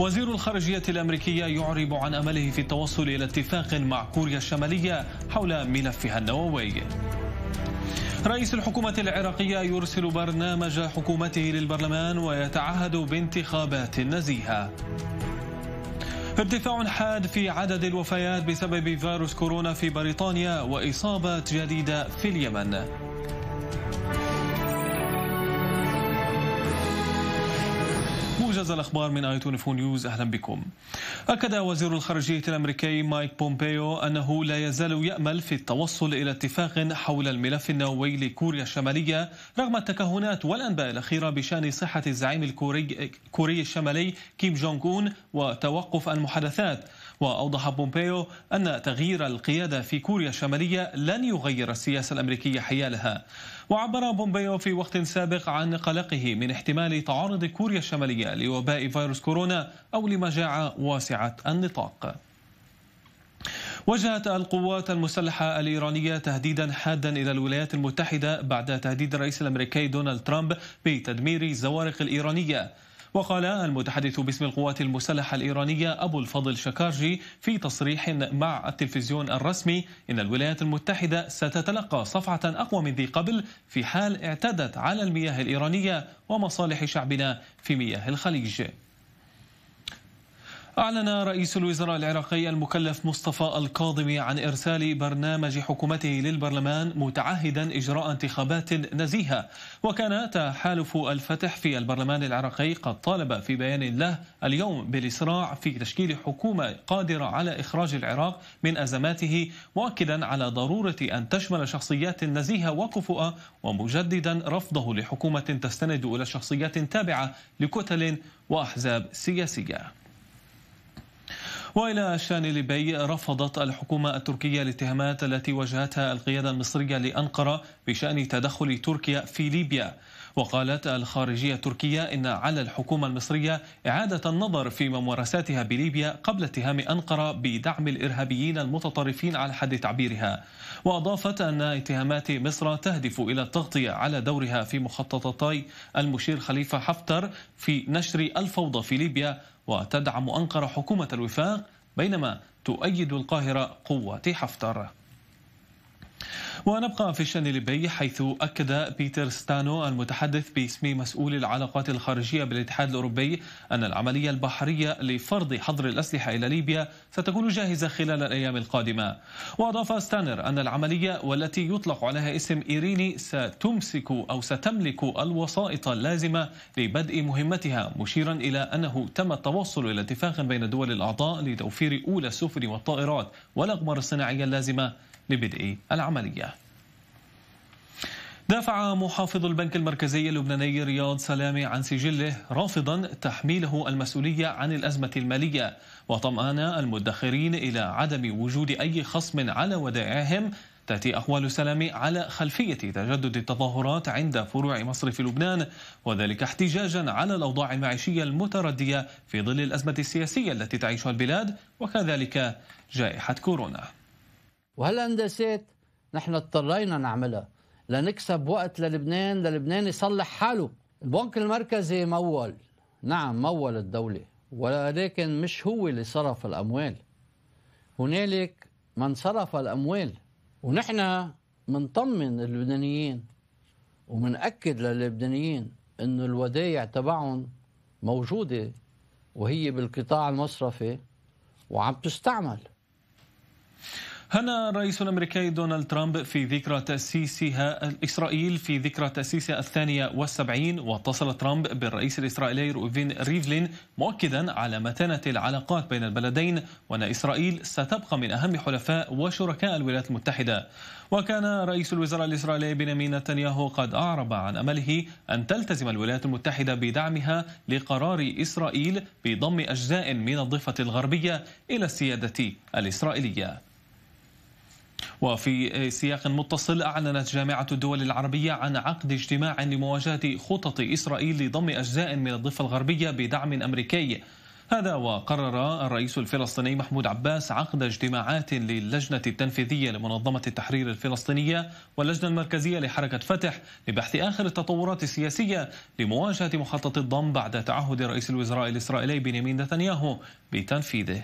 وزير الخارجية الأمريكية يعرب عن أمله في التوصل إلى اتفاق مع كوريا الشمالية حول ملفها النووي رئيس الحكومة العراقية يرسل برنامج حكومته للبرلمان ويتعهد بانتخابات نزيهة ارتفاع حاد في عدد الوفيات بسبب فيروس كورونا في بريطانيا وإصابات جديدة في اليمن موجز الأخبار من آيتون فون نيوز أهلا بكم أكد وزير الخارجية الأمريكي مايك بومبيو أنه لا يزال يأمل في التوصل إلى اتفاق حول الملف النووي لكوريا الشمالية رغم التكهنات والأنباء الأخيرة بشأن صحة الزعيم الكوري, الكوري الشمالي كيم جونغ أون وتوقف المحادثات وأوضح بومبيو أن تغيير القيادة في كوريا الشمالية لن يغير السياسة الأمريكية حيالها وعبر بومبيو في وقت سابق عن قلقه من احتمال تعرض كوريا الشمالية لوباء فيروس كورونا أو لمجاعة واسعة النطاق وجهت القوات المسلحة الإيرانية تهديدا حادا إلى الولايات المتحدة بعد تهديد الرئيس الأمريكي دونالد ترامب بتدمير الزوارق الإيرانية وقال المتحدث باسم القوات المسلحة الإيرانية أبو الفضل شكارجي في تصريح مع التلفزيون الرسمي إن الولايات المتحدة ستتلقى صفعة أقوى من ذي قبل في حال اعتدت على المياه الإيرانية ومصالح شعبنا في مياه الخليج أعلن رئيس الوزراء العراقي المكلف مصطفى الكاظمي عن إرسال برنامج حكومته للبرلمان متعهدا إجراء انتخابات نزيهة وكان تحالف الفتح في البرلمان العراقي قد طالب في بيان له اليوم بالإسراع في تشكيل حكومة قادرة على إخراج العراق من أزماته مؤكدا على ضرورة أن تشمل شخصيات نزيهة وكفؤة ومجددا رفضه لحكومة تستند إلى شخصيات تابعة لكتل وأحزاب سياسية وإلى شان ليبي رفضت الحكومة التركية الاتهامات التي وجهتها القيادة المصرية لأنقرة بشأن تدخل تركيا في ليبيا وقالت الخارجية التركية إن على الحكومة المصرية إعادة النظر في ممارساتها بليبيا قبل اتهام أنقرة بدعم الإرهابيين المتطرفين على حد تعبيرها وأضافت أن اتهامات مصر تهدف إلى التغطية على دورها في مخططتي المشير خليفة حفتر في نشر الفوضى في ليبيا وتدعم أنقرة حكومة الوفاق بينما تؤيد القاهرة قوة حفتر ونبقى في الشان الليبي حيث أكد بيتر ستانو المتحدث باسم مسؤول العلاقات الخارجية بالاتحاد الأوروبي أن العملية البحرية لفرض حظر الأسلحة إلى ليبيا ستكون جاهزة خلال الأيام القادمة وأضاف ستانر أن العملية والتي يطلق عليها اسم إيريني ستمسك أو ستملك الوسائط اللازمة لبدء مهمتها مشيرا إلى أنه تم التوصل إلى اتفاق بين الدول الأعضاء لتوفير أولى السفن والطائرات والأقمار الصناعية اللازمة لبدء العملية دافع محافظ البنك المركزي اللبناني رياض سلامي عن سجله رافضا تحميله المسؤولية عن الأزمة المالية وطمأن المدخرين إلى عدم وجود أي خصم على ودائعهم تأتي أحوال سلامي على خلفية تجدد التظاهرات عند فروع مصر في لبنان وذلك احتجاجا على الأوضاع المعيشية المتردية في ظل الأزمة السياسية التي تعيشها البلاد وكذلك جائحة كورونا وهالهندسات نحن اضطرينا نعملها لنكسب وقت للبنان للبنان يصلح حاله البنك المركزي مول نعم مول الدولة ولكن مش هو اللي صرف الأموال هنالك من صرف الأموال ونحن منطمن اللبنانيين ومنأكد للبنانيين أنه الودايع تبعهم موجودة وهي بالقطاع المصرفي وعم تستعمل هنا الرئيس الامريكي دونالد ترامب في ذكرى تاسيسها اسرائيل في ذكرى تاسيسها الثانيه والسبعين واتصل ترامب بالرئيس الاسرائيلي روفين ريفلين مؤكدا على متانه العلاقات بين البلدين وان اسرائيل ستبقى من اهم حلفاء وشركاء الولايات المتحده. وكان رئيس الوزراء الاسرائيلي بنيامين نتنياهو قد اعرب عن امله ان تلتزم الولايات المتحده بدعمها لقرار اسرائيل بضم اجزاء من الضفه الغربيه الى السياده الاسرائيليه. وفي سياق متصل أعلنت جامعة الدول العربية عن عقد اجتماع لمواجهة خطط إسرائيل لضم أجزاء من الضفة الغربية بدعم أمريكي هذا وقرر الرئيس الفلسطيني محمود عباس عقد اجتماعات للجنة التنفيذية لمنظمة التحرير الفلسطينية واللجنة المركزية لحركة فتح لبحث آخر التطورات السياسية لمواجهة مخطط الضم بعد تعهد رئيس الوزراء الإسرائيلي بنيامين نتنياهو بتنفيذه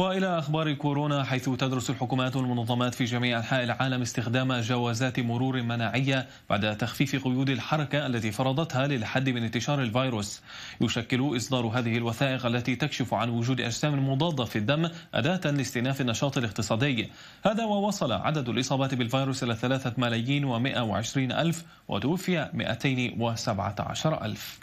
وإلى أخبار كورونا حيث تدرس الحكومات والمنظمات في جميع أنحاء العالم استخدام جوازات مرور مناعية بعد تخفيف قيود الحركة التي فرضتها للحد من انتشار الفيروس يشكل إصدار هذه الوثائق التي تكشف عن وجود أجسام مضادة في الدم أداة لاستئناف النشاط الاقتصادي هذا ووصل عدد الإصابات بالفيروس إلى 3 ملايين و120 ألف وتوفي 217 ألف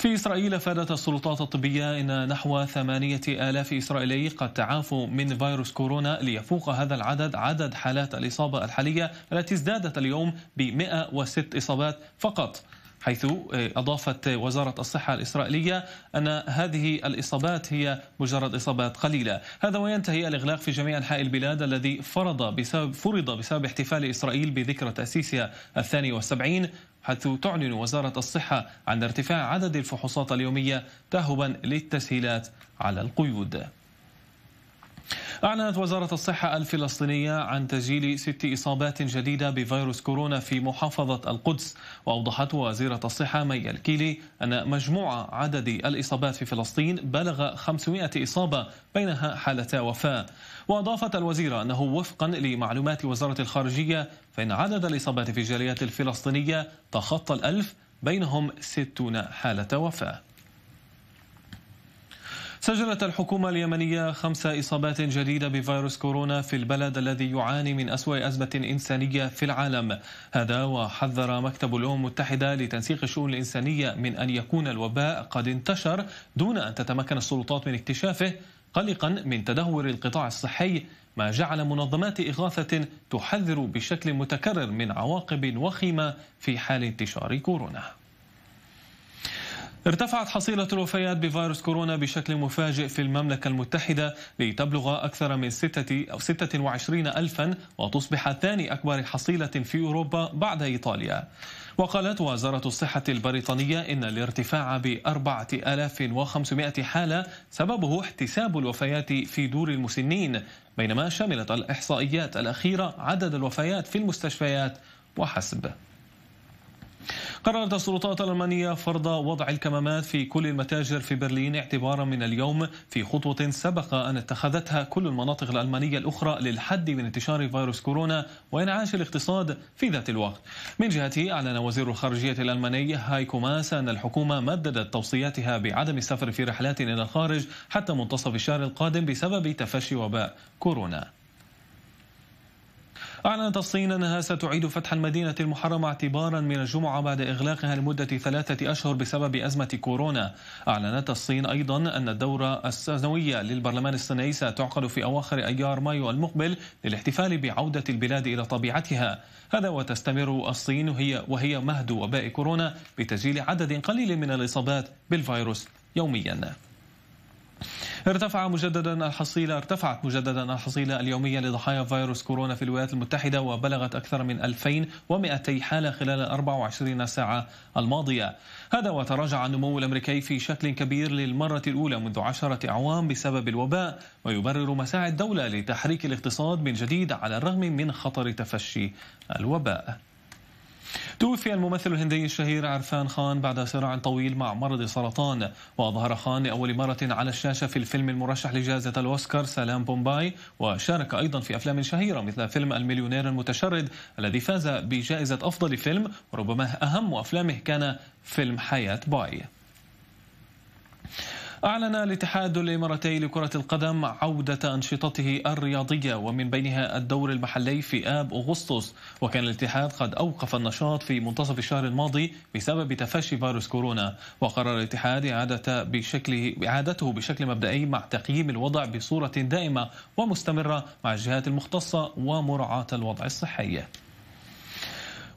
في إسرائيل أفادت السلطات الطبية أن نحو ثمانية آلاف إسرائيلي قد تعافوا من فيروس كورونا ليفوق هذا العدد عدد حالات الإصابة الحالية التي ازدادت اليوم ب 106 إصابات فقط حيث آه، أضافت وزارة الصحة الإسرائيلية أن هذه الإصابات هي مجرد إصابات قليلة هذا وينتهي الإغلاق في جميع أنحاء البلاد الذي فرض بسبب فرض بسبب احتفال إسرائيل بذكرى تأسيسها الثاني والسبعين حيث تعلن وزارة الصحة عن ارتفاع عدد الفحوصات اليومية تهبا للتسهيلات على القيود أعلنت وزارة الصحة الفلسطينية عن تسجيل ست إصابات جديدة بفيروس كورونا في محافظة القدس وأوضحت وزيرة الصحة مي الكيلي أن مجموع عدد الإصابات في فلسطين بلغ 500 إصابة بينها حالتا وفاة وأضافت الوزيرة أنه وفقا لمعلومات وزارة الخارجية فإن عدد الإصابات في الجاليات الفلسطينية تخطى الألف بينهم ستون حالة وفاة سجلت الحكومة اليمنية خمس إصابات جديدة بفيروس كورونا في البلد الذي يعاني من أسوأ أزمة إنسانية في العالم هذا وحذر مكتب الأمم المتحدة لتنسيق الشؤون الإنسانية من أن يكون الوباء قد انتشر دون أن تتمكن السلطات من اكتشافه قلقا من تدهور القطاع الصحي ما جعل منظمات إغاثة تحذر بشكل متكرر من عواقب وخيمة في حال انتشار كورونا ارتفعت حصيلة الوفيات بفيروس كورونا بشكل مفاجئ في المملكة المتحدة لتبلغ أكثر من ستة أو 26 ألفا وتصبح ثاني أكبر حصيلة في أوروبا بعد إيطاليا وقالت وزارة الصحة البريطانية إن الارتفاع ب 4500 حالة سببه احتساب الوفيات في دور المسنين بينما شملت الإحصائيات الأخيرة عدد الوفيات في المستشفيات وحسب قررت السلطات الألمانية فرض وضع الكمامات في كل المتاجر في برلين اعتبارا من اليوم في خطوة سبق أن اتخذتها كل المناطق الألمانية الأخرى للحد من انتشار فيروس كورونا وإنعاش الاقتصاد في ذات الوقت من جهته أعلن وزير الخارجية الألماني هايكو ماس أن الحكومة مددت توصياتها بعدم السفر في رحلات إلى الخارج حتى منتصف الشهر القادم بسبب تفشي وباء كورونا أعلنت الصين أنها ستعيد فتح المدينة المحرمة اعتبارا من الجمعة بعد إغلاقها لمدة ثلاثة أشهر بسبب أزمة كورونا أعلنت الصين أيضا أن الدورة السنوية للبرلمان الصيني ستعقد في أواخر أيار مايو المقبل للاحتفال بعودة البلاد إلى طبيعتها هذا وتستمر الصين هي وهي مهد وباء كورونا بتسجيل عدد قليل من الإصابات بالفيروس يوميا ارتفع مجددا الحصيلة ارتفعت مجددا الحصيلة اليومية لضحايا فيروس كورونا في الولايات المتحدة وبلغت أكثر من 2200 حالة خلال 24 ساعة الماضية هذا وتراجع النمو الأمريكي في شكل كبير للمرة الأولى منذ عشرة أعوام بسبب الوباء ويبرر مساعي الدولة لتحريك الاقتصاد من جديد على الرغم من خطر تفشي الوباء توفي الممثل الهندي الشهير عرفان خان بعد صراع طويل مع مرض السرطان وأظهر خان لأول مرة على الشاشة في الفيلم المرشح لجائزة الأوسكار سلام بومباي وشارك أيضا في أفلام شهيرة مثل فيلم المليونير المتشرد الذي فاز بجائزة أفضل فيلم وربما أهم أفلامه كان فيلم حياة باي أعلن الاتحاد الإماراتي لكرة القدم عودة أنشطته الرياضية ومن بينها الدور المحلي في آب أغسطس وكان الاتحاد قد أوقف النشاط في منتصف الشهر الماضي بسبب تفشي فيروس كورونا وقرر الاتحاد إعادة بشكله إعادته بشكل مبدئي مع تقييم الوضع بصورة دائمة ومستمرة مع الجهات المختصة ومراعاة الوضع الصحي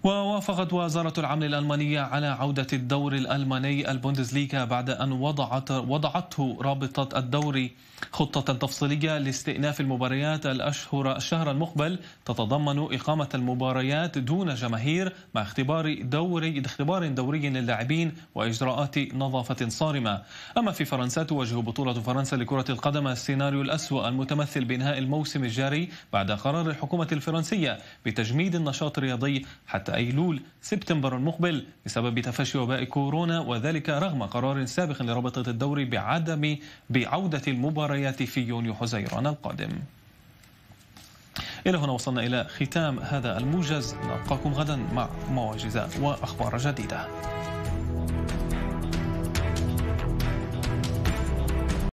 ووافقت وزارة العمل الألمانية على عودة الدور الألماني البوندسليغا بعد أن وضعت وضعته رابطة الدوري خطة تفصيلية لاستئناف المباريات الأشهر الشهر المقبل تتضمن إقامة المباريات دون جماهير مع اختبار دوري اختبار دوري للاعبين وإجراءات نظافة صارمة أما في فرنسا تواجه بطولة فرنسا لكرة القدم السيناريو الأسوأ المتمثل بإنهاء الموسم الجاري بعد قرار الحكومة الفرنسية بتجميد النشاط الرياضي حتى أيلول سبتمبر المقبل بسبب تفشي وباء كورونا وذلك رغم قرار سابق لرابطة الدوري بعدم بعودة المباريات في يونيو حزيران القادم إلى هنا وصلنا إلى ختام هذا الموجز نلقاكم غدا مع معجزة وأخبار جديدة